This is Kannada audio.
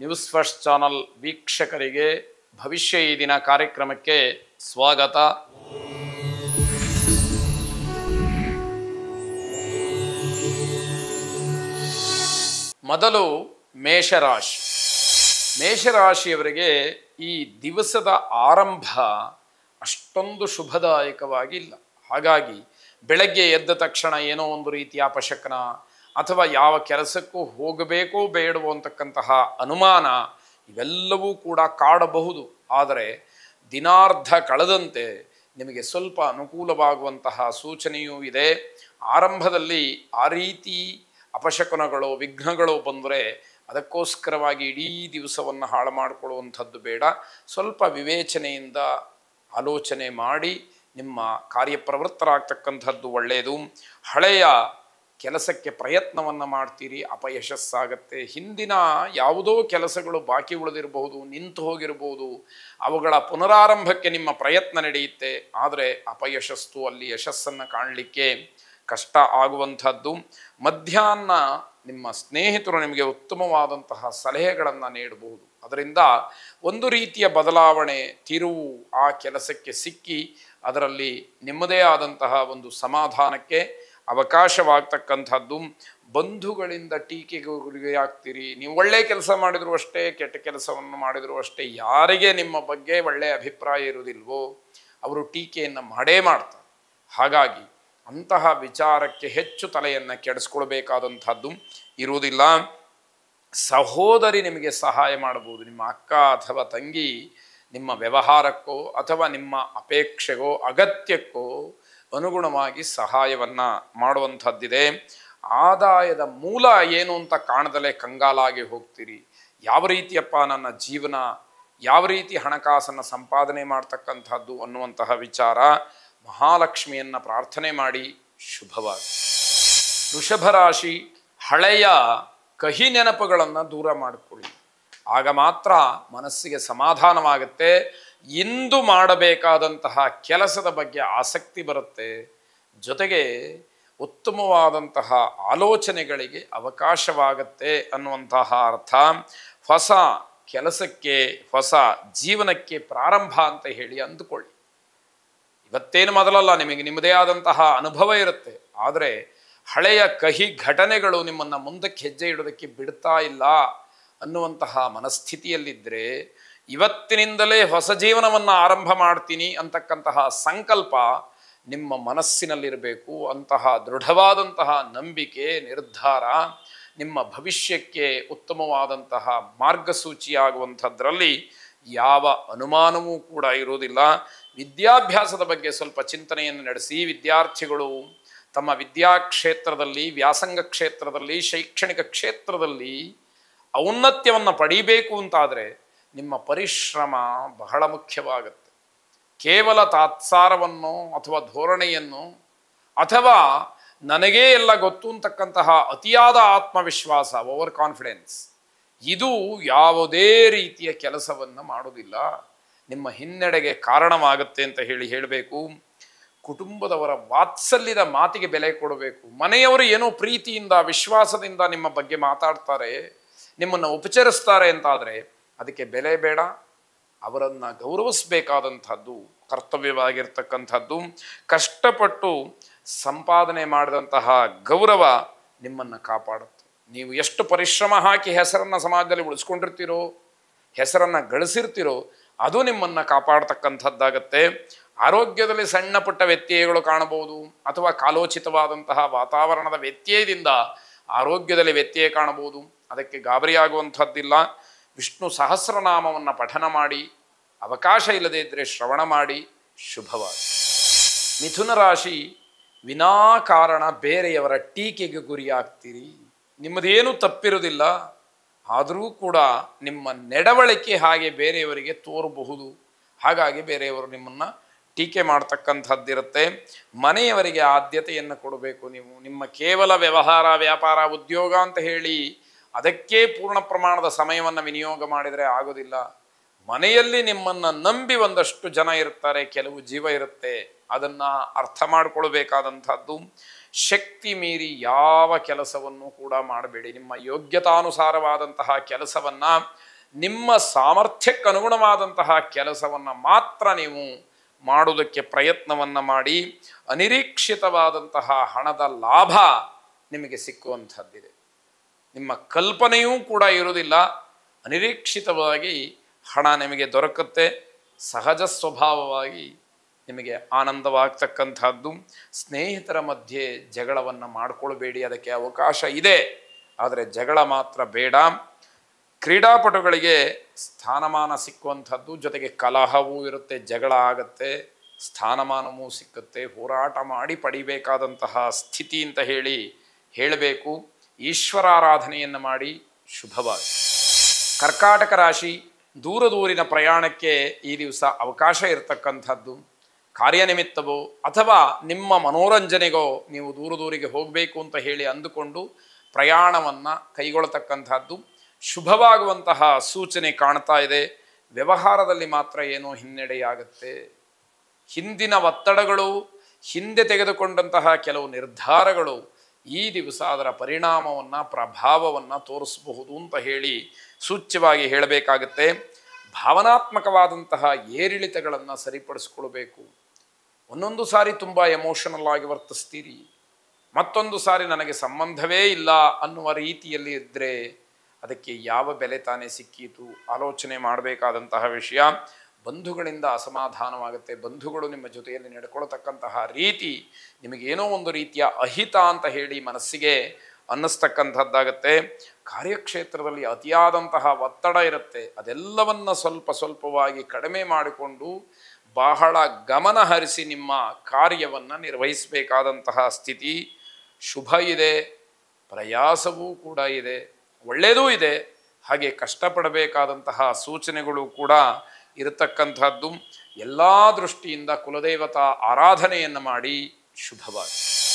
ನ್ಯೂಸ್ ಫಸ್ಟ್ ಚಾನಲ್ ವೀಕ್ಷಕರಿಗೆ ಭವಿಷ್ಯ ಈ ದಿನ ಕಾರ್ಯಕ್ರಮಕ್ಕೆ ಸ್ವಾಗತ ಮೊದಲು ಮೇಷರಾಶಿ ಮೇಷರಾಶಿಯವರಿಗೆ ಈ ದಿವಸದ ಆರಂಭ ಅಷ್ಟೊಂದು ಶುಭದಾಯಕವಾಗಿಲ್ಲ ಹಾಗಾಗಿ ಬೆಳಗ್ಗೆ ಎದ್ದ ತಕ್ಷಣ ಏನೋ ಒಂದು ರೀತಿಯ ಅಪಶಕನ ಅಥವಾ ಯಾವ ಕೆಲಸಕ್ಕೂ ಹೋಗಬೇಕೋ ಬೇಡವೋ ಅಂತಕ್ಕಂತಹ ಅನುಮಾನ ಇವೆಲ್ಲವೂ ಕೂಡ ಕಾಡಬಹುದು ಆದರೆ ದಿನಾರ್ಧ ಕಳೆದಂತೆ ನಿಮಗೆ ಸ್ವಲ್ಪ ಅನುಕೂಲವಾಗುವಂತಹ ಸೂಚನೆಯೂ ಇದೆ ಆರಂಭದಲ್ಲಿ ಆ ರೀತಿ ಅಪಶಕುನಗಳು ವಿಘ್ನಗಳು ಬಂದರೆ ಅದಕ್ಕೋಸ್ಕರವಾಗಿ ಇಡೀ ದಿವಸವನ್ನು ಹಾಳು ಮಾಡಿಕೊಳ್ಳುವಂಥದ್ದು ಬೇಡ ಸ್ವಲ್ಪ ವಿವೇಚನೆಯಿಂದ ಆಲೋಚನೆ ಮಾಡಿ ನಿಮ್ಮ ಕಾರ್ಯಪ್ರವೃತ್ತರಾಗ್ತಕ್ಕಂಥದ್ದು ಒಳ್ಳೆಯದು ಹಳೆಯ ಕೆಲಸಕ್ಕೆ ಪ್ರಯತ್ನವನ್ನು ಮಾಡ್ತೀರಿ ಅಪಯಶಸ್ಸಾಗತ್ತೆ ಹಿಂದಿನ ಯಾವುದೋ ಕೆಲಸಗಳು ಬಾಕಿ ಉಳಿದಿರಬಹುದು ನಿಂತು ಹೋಗಿರಬಹುದು ಅವುಗಳ ಪುನರಾರಂಭಕ್ಕೆ ನಿಮ್ಮ ಪ್ರಯತ್ನ ನಡೆಯುತ್ತೆ ಆದರೆ ಅಪಯಶಸ್ಸು ಅಲ್ಲಿ ಯಶಸ್ಸನ್ನು ಕಾಣಲಿಕ್ಕೆ ಕಷ್ಟ ಆಗುವಂಥದ್ದು ಮಧ್ಯಾಹ್ನ ನಿಮ್ಮ ಸ್ನೇಹಿತರು ನಿಮಗೆ ಉತ್ತಮವಾದಂತಹ ಸಲಹೆಗಳನ್ನು ನೀಡಬಹುದು ಅದರಿಂದ ಒಂದು ರೀತಿಯ ಬದಲಾವಣೆ ತಿರುವು ಆ ಕೆಲಸಕ್ಕೆ ಸಿಕ್ಕಿ ಅದರಲ್ಲಿ ನಿಮ್ಮದೇ ಆದಂತಹ ಒಂದು ಸಮಾಧಾನಕ್ಕೆ ಅವಕಾಶವಾಗ್ತಕ್ಕಂಥದ್ದು ಬಂಧುಗಳಿಂದ ಟೀಕೆಗೆ ಆಗ್ತೀರಿ ನೀವು ಒಳ್ಳೆಯ ಕೆಲಸ ಮಾಡಿದರೂ ಅಷ್ಟೇ ಕೆಟ್ಟ ಕೆಲಸವನ್ನು ಮಾಡಿದರೂ ಅಷ್ಟೇ ಯಾರಿಗೆ ನಿಮ್ಮ ಬಗ್ಗೆ ಒಳ್ಳೆಯ ಅಭಿಪ್ರಾಯ ಇರುವುದಿಲ್ವೋ ಅವರು ಟೀಕೆಯನ್ನು ಮಾಡೇ ಮಾಡ್ತಾರೆ ಹಾಗಾಗಿ ಅಂತಹ ವಿಚಾರಕ್ಕೆ ಹೆಚ್ಚು ತಲೆಯನ್ನು ಕೆಡಿಸ್ಕೊಳ್ಬೇಕಾದಂಥದ್ದು ಇರುವುದಿಲ್ಲ ಸಹೋದರಿ ನಿಮಗೆ ಸಹಾಯ ಮಾಡಬಹುದು ನಿಮ್ಮ ಅಕ್ಕ ಅಥವಾ ತಂಗಿ ನಿಮ್ಮ ವ್ಯವಹಾರಕ್ಕೋ ಅಥವಾ ನಿಮ್ಮ ಅಪೇಕ್ಷೆಗೋ ಅಗತ್ಯಕ್ಕೋ ಅನುಗುಣವಾಗಿ ಸಹಾಯವನ್ನು ಮಾಡುವಂಥದ್ದಿದೆ ಆದಾಯದ ಮೂಲ ಏನು ಅಂತ ಕಾಣದಲೇ ಕಂಗಾಲಾಗಿ ಹೋಗ್ತೀರಿ ಯಾವ ರೀತಿಯಪ್ಪ ನನ್ನ ಜೀವನ ಯಾವ ರೀತಿ ಹಣಕಾಸನ್ನು ಸಂಪಾದನೆ ಮಾಡ್ತಕ್ಕಂಥದ್ದು ಅನ್ನುವಂತಹ ವಿಚಾರ ಮಹಾಲಕ್ಷ್ಮಿಯನ್ನು ಪ್ರಾರ್ಥನೆ ಮಾಡಿ ಶುಭವಾಗಿ ರಾಶಿ ಹಳೆಯ ಕಹಿ ನೆನಪುಗಳನ್ನು ದೂರ ಮಾಡಿಕೊಳ್ಳಿ ಆಗ ಮಾತ್ರ ಮನಸ್ಸಿಗೆ ಸಮಾಧಾನವಾಗುತ್ತೆ ಇಂದು ಮಾಡಬೇಕಾದಂತಹ ಕೆಲಸದ ಬಗ್ಗೆ ಆಸಕ್ತಿ ಬರುತ್ತೆ ಜೊತೆಗೆ ಉತ್ತಮವಾದಂತಹ ಆಲೋಚನೆಗಳಿಗೆ ಅವಕಾಶವಾಗತ್ತೆ ಅನ್ನುವಂತಹ ಅರ್ಥ ಹೊಸ ಕೆಲಸಕ್ಕೆ ಹೊಸ ಜೀವನಕ್ಕೆ ಪ್ರಾರಂಭ ಅಂತ ಹೇಳಿ ಅಂದುಕೊಳ್ಳಿ ಇವತ್ತೇನು ಮೊದಲಲ್ಲ ನಿಮಗೆ ನಿಮ್ಮದೇ ಆದಂತಹ ಅನುಭವ ಇರುತ್ತೆ ಆದರೆ ಹಳೆಯ ಕಹಿ ಘಟನೆಗಳು ನಿಮ್ಮನ್ನು ಮುಂದಕ್ಕೆ ಹೆಜ್ಜೆ ಇಡೋದಕ್ಕೆ ಬಿಡ್ತಾ ಇಲ್ಲ ಅನ್ನುವಂತಹ ಮನಸ್ಥಿತಿಯಲ್ಲಿದ್ದರೆ ಇವತ್ತಿನಿಂದಲೇ ಹೊಸ ಜೀವನವನ್ನು ಆರಂಭ ಮಾಡ್ತೀನಿ ಅಂತಕ್ಕಂತಹ ಸಂಕಲ್ಪ ನಿಮ್ಮ ಮನಸ್ಸಿನಲ್ಲಿರಬೇಕು ಅಂತಹ ದೃಢವಾದಂತಹ ನಂಬಿಕೆ ನಿರ್ಧಾರ ನಿಮ್ಮ ಭವಿಷ್ಯಕ್ಕೆ ಉತ್ತಮವಾದಂತಹ ಮಾರ್ಗಸೂಚಿಯಾಗುವಂಥದ್ರಲ್ಲಿ ಯಾವ ಅನುಮಾನವೂ ಕೂಡ ಇರುವುದಿಲ್ಲ ವಿದ್ಯಾಭ್ಯಾಸದ ಬಗ್ಗೆ ಸ್ವಲ್ಪ ಚಿಂತನೆಯನ್ನು ನಡೆಸಿ ವಿದ್ಯಾರ್ಥಿಗಳು ತಮ್ಮ ವಿದ್ಯಾಕ್ಷೇತ್ರದಲ್ಲಿ ವ್ಯಾಸಂಗ ಕ್ಷೇತ್ರದಲ್ಲಿ ಶೈಕ್ಷಣಿಕ ಕ್ಷೇತ್ರದಲ್ಲಿ ಔನ್ನತ್ಯವನ್ನು ಪಡೀಬೇಕು ಅಂತಾದರೆ ನಿಮ್ಮ ಪರಿಶ್ರಮ ಬಹಳ ಮುಖ್ಯವಾಗುತ್ತೆ ಕೇವಲ ತಾತ್ಸಾರವನ್ನು ಅಥವಾ ಧೋರಣೆಯನ್ನು ಅಥವಾ ನನಗೇ ಎಲ್ಲ ಗೊತ್ತು ಅಂತಕ್ಕಂತಹ ಅತಿಯಾದ ಆತ್ಮವಿಶ್ವಾಸ ಓವರ್ ಕಾನ್ಫಿಡೆನ್ಸ್ ಇದು ಯಾವುದೇ ರೀತಿಯ ಕೆಲಸವನ್ನು ಮಾಡುವುದಿಲ್ಲ ನಿಮ್ಮ ಹಿನ್ನಡೆಗೆ ಕಾರಣವಾಗುತ್ತೆ ಅಂತ ಹೇಳಿ ಹೇಳಬೇಕು ಕುಟುಂಬದವರ ವಾತ್ಸಲ್ಯದ ಮಾತಿಗೆ ಬೆಲೆ ಕೊಡಬೇಕು ಮನೆಯವರು ಏನೋ ಪ್ರೀತಿಯಿಂದ ವಿಶ್ವಾಸದಿಂದ ನಿಮ್ಮ ಬಗ್ಗೆ ಮಾತಾಡ್ತಾರೆ ನಿಮ್ಮನ್ನು ಉಪಚರಿಸ್ತಾರೆ ಅಂತಾದರೆ ಅದಕ್ಕೆ ಬೆಲೆ ಬೇಡ ಅವರನ್ನು ಗೌರವಿಸಬೇಕಾದಂಥದ್ದು ಕರ್ತವ್ಯವಾಗಿರ್ತಕ್ಕಂಥದ್ದು ಕಷ್ಟಪಟ್ಟು ಸಂಪಾದನೆ ಮಾಡಿದಂತಹ ಗೌರವ ನಿಮ್ಮನ್ನು ಕಾಪಾಡುತ್ತೆ ನೀವು ಎಷ್ಟು ಪರಿಶ್ರಮ ಹಾಕಿ ಹೆಸರನ್ನು ಸಮಾಜದಲ್ಲಿ ಉಳಿಸ್ಕೊಂಡಿರ್ತೀರೋ ಹೆಸರನ್ನು ಗಳಿಸಿರ್ತೀರೋ ಅದು ನಿಮ್ಮನ್ನು ಕಾಪಾಡ್ತಕ್ಕಂಥದ್ದಾಗತ್ತೆ ಆರೋಗ್ಯದಲ್ಲಿ ಸಣ್ಣ ಪುಟ್ಟ ವ್ಯತ್ಯಯಗಳು ಕಾಣಬಹುದು ಅಥವಾ ಕಾಲೋಚಿತವಾದಂತಹ ವಾತಾವರಣದ ವ್ಯತ್ಯಯದಿಂದ ಆರೋಗ್ಯದಲ್ಲಿ ವ್ಯತ್ಯಯ ಕಾಣಬಹುದು ಅದಕ್ಕೆ ಗಾಬರಿಯಾಗುವಂಥದ್ದಿಲ್ಲ ವಿಷ್ಣು ಸಹಸ್ರನಾಮವನ್ನು ಪಠನ ಮಾಡಿ ಅವಕಾಶ ಇಲ್ಲದೇ ಇದ್ದರೆ ಶ್ರವಣ ಮಾಡಿ ಶುಭವಾದ ಮಿಥುನ ರಾಶಿ ವಿನಾಕಾರಣ ಬೇರೆಯವರ ಟೀಕೆಗೆ ಗುರಿಯಾಗ್ತೀರಿ ನಿಮ್ಮದೇನೂ ತಪ್ಪಿರುವುದಿಲ್ಲ ಆದರೂ ಕೂಡ ನಿಮ್ಮ ನಡವಳಿಕೆ ಹಾಗೆ ಬೇರೆಯವರಿಗೆ ತೋರಬಹುದು ಹಾಗಾಗಿ ಬೇರೆಯವರು ನಿಮ್ಮನ್ನು ಟೀಕೆ ಮಾಡ್ತಕ್ಕಂಥದ್ದಿರುತ್ತೆ ಮನೆಯವರಿಗೆ ಆದ್ಯತೆಯನ್ನು ಕೊಡಬೇಕು ನೀವು ನಿಮ್ಮ ಕೇವಲ ವ್ಯವಹಾರ ವ್ಯಾಪಾರ ಉದ್ಯೋಗ ಅಂತ ಹೇಳಿ ಅದಕ್ಕೆ ಪೂರ್ಣ ಪ್ರಮಾಣದ ಸಮಯವನ್ನು ವಿನಿಯೋಗ ಮಾಡಿದರೆ ಆಗೋದಿಲ್ಲ ಮನೆಯಲ್ಲಿ ನಿಮ್ಮನ್ನು ನಂಬಿ ಒಂದಷ್ಟು ಜನ ಇರ್ತಾರೆ ಕೆಲವು ಜೀವ ಇರುತ್ತೆ ಅದನ್ನು ಅರ್ಥ ಮಾಡಿಕೊಳ್ಬೇಕಾದಂಥದ್ದು ಶಕ್ತಿ ಮೀರಿ ಯಾವ ಕೆಲಸವನ್ನು ಕೂಡ ಮಾಡಬೇಡಿ ನಿಮ್ಮ ಯೋಗ್ಯತಾನುಸಾರವಾದಂತಹ ಕೆಲಸವನ್ನು ನಿಮ್ಮ ಸಾಮರ್ಥ್ಯಕ್ಕನುಗುಣವಾದಂತಹ ಕೆಲಸವನ್ನು ಮಾತ್ರ ನೀವು ಮಾಡುವುದಕ್ಕೆ ಪ್ರಯತ್ನವನ್ನು ಮಾಡಿ ಅನಿರೀಕ್ಷಿತವಾದಂತಹ ಹಣದ ಲಾಭ ನಿಮಗೆ ಸಿಕ್ಕುವಂಥದ್ದಿದೆ ನಿಮ್ಮ ಕಲ್ಪನೆಯೂ ಕೂಡ ಇರುವುದಿಲ್ಲ ಅನಿರೀಕ್ಷಿತವಾಗಿ ಹಣ ನಿಮಗೆ ದೊರಕುತ್ತೆ ಸಹಜ ಸ್ವಭಾವವಾಗಿ ನಿಮಗೆ ಆನಂದವಾಗ್ತಕ್ಕಂಥದ್ದು ಸ್ನೇಹಿತರ ಮಧ್ಯೆ ಜಗಳವನ್ನು ಮಾಡಿಕೊಳ್ಬೇಡಿ ಅದಕ್ಕೆ ಅವಕಾಶ ಇದೆ ಆದರೆ ಜಗಳ ಮಾತ್ರ ಬೇಡ ಕ್ರೀಡಾಪಟುಗಳಿಗೆ ಸ್ಥಾನಮಾನ ಸಿಕ್ಕುವಂಥದ್ದು ಜೊತೆಗೆ ಕಲಹವೂ ಇರುತ್ತೆ ಜಗಳ ಆಗುತ್ತೆ ಸ್ಥಾನಮಾನವೂ ಸಿಕ್ಕುತ್ತೆ ಹೋರಾಟ ಮಾಡಿ ಪಡಿಬೇಕಾದಂತಹ ಸ್ಥಿತಿ ಅಂತ ಹೇಳಿ ಹೇಳಬೇಕು ಈಶ್ವರಾರಾಧನೆಯನ್ನು ಮಾಡಿ ಶುಭವಾಗಿ ಕರ್ಕಾಟಕ ರಾಶಿ ದೂರದೂರಿನ ಪ್ರಯಾಣಕ್ಕೆ ಈ ದಿವಸ ಅವಕಾಶ ಇರತಕ್ಕಂಥದ್ದು ಕಾರ್ಯನಿಮಿತ್ತವೋ ಅಥವಾ ನಿಮ್ಮ ಮನೋರಂಜನೆಗೋ ನೀವು ದೂರದೂರಿಗೆ ಹೋಗಬೇಕು ಅಂತ ಹೇಳಿ ಅಂದುಕೊಂಡು ಪ್ರಯಾಣವನ್ನು ಕೈಗೊಳ್ಳತಕ್ಕಂಥದ್ದು ಶುಭವಾಗುವಂತಹ ಸೂಚನೆ ಕಾಣ್ತಾ ಇದೆ ವ್ಯವಹಾರದಲ್ಲಿ ಮಾತ್ರ ಏನೋ ಹಿನ್ನಡೆಯಾಗುತ್ತೆ ಹಿಂದಿನ ಒತ್ತಡಗಳು ಹಿಂದೆ ತೆಗೆದುಕೊಂಡಂತಹ ಕೆಲವು ನಿರ್ಧಾರಗಳು ಈ ದಿವಸ ಅದರ ಪರಿಣಾಮವನ್ನು ಪ್ರಭಾವವನ್ನು ತೋರಿಸಬಹುದು ಅಂತ ಹೇಳಿ ಸೂಚ್ಯವಾಗಿ ಹೇಳಬೇಕಾಗತ್ತೆ ಭಾವನಾತ್ಮಕವಾದಂತಹ ಏರಿಳಿತಗಳನ್ನು ಸರಿಪಡಿಸ್ಕೊಳ್ಬೇಕು ಒಂದೊಂದು ಸಾರಿ ತುಂಬ ಎಮೋಷನಲ್ ಆಗಿ ವರ್ತಿಸ್ತೀರಿ ಮತ್ತೊಂದು ಸಾರಿ ನನಗೆ ಸಂಬಂಧವೇ ಇಲ್ಲ ಅನ್ನುವ ರೀತಿಯಲ್ಲಿ ಇದ್ದರೆ ಅದಕ್ಕೆ ಯಾವ ಬೆಲೆ ತಾನೇ ಸಿಕ್ಕೀತು ಆಲೋಚನೆ ಮಾಡಬೇಕಾದಂತಹ ವಿಷಯ ಬಂಧುಗಳಿಂದ ಅಸಮಾಧಾನವಾಗುತ್ತೆ ಬಂಧುಗಳು ನಿಮ್ಮ ಜೊತೆಯಲ್ಲಿ ನಡ್ಕೊಳ್ತಕ್ಕಂತಹ ರೀತಿ ನಿಮಗೇನೋ ಒಂದು ರೀತಿಯ ಅಹಿತ ಅಂತ ಹೇಳಿ ಮನಸ್ಸಿಗೆ ಅನ್ನಿಸ್ತಕ್ಕಂಥದ್ದಾಗತ್ತೆ ಕಾರ್ಯಕ್ಷೇತ್ರದಲ್ಲಿ ಅತಿಯಾದಂತಹ ಒತ್ತಡ ಇರುತ್ತೆ ಅದೆಲ್ಲವನ್ನು ಸ್ವಲ್ಪ ಸ್ವಲ್ಪವಾಗಿ ಕಡಿಮೆ ಮಾಡಿಕೊಂಡು ಬಹಳ ಗಮನ ಹರಿಸಿ ನಿಮ್ಮ ಕಾರ್ಯವನ್ನು ನಿರ್ವಹಿಸಬೇಕಾದಂತಹ ಸ್ಥಿತಿ ಶುಭ ಇದೆ ಪ್ರಯಾಸವೂ ಕೂಡ ಇದೆ ಒಳ್ಳೆಯದೂ ಇದೆ ಹಾಗೆ ಕಷ್ಟಪಡಬೇಕಾದಂತಹ ಸೂಚನೆಗಳು ಕೂಡ ಇರತಕ್ಕಂಥದ್ದು ಎಲ್ಲ ದೃಷ್ಟಿಯಿಂದ ಕುಲದೇವತಾ ಆರಾಧನೆಯನ್ನು ಮಾಡಿ ಶುಭವಾಗಿ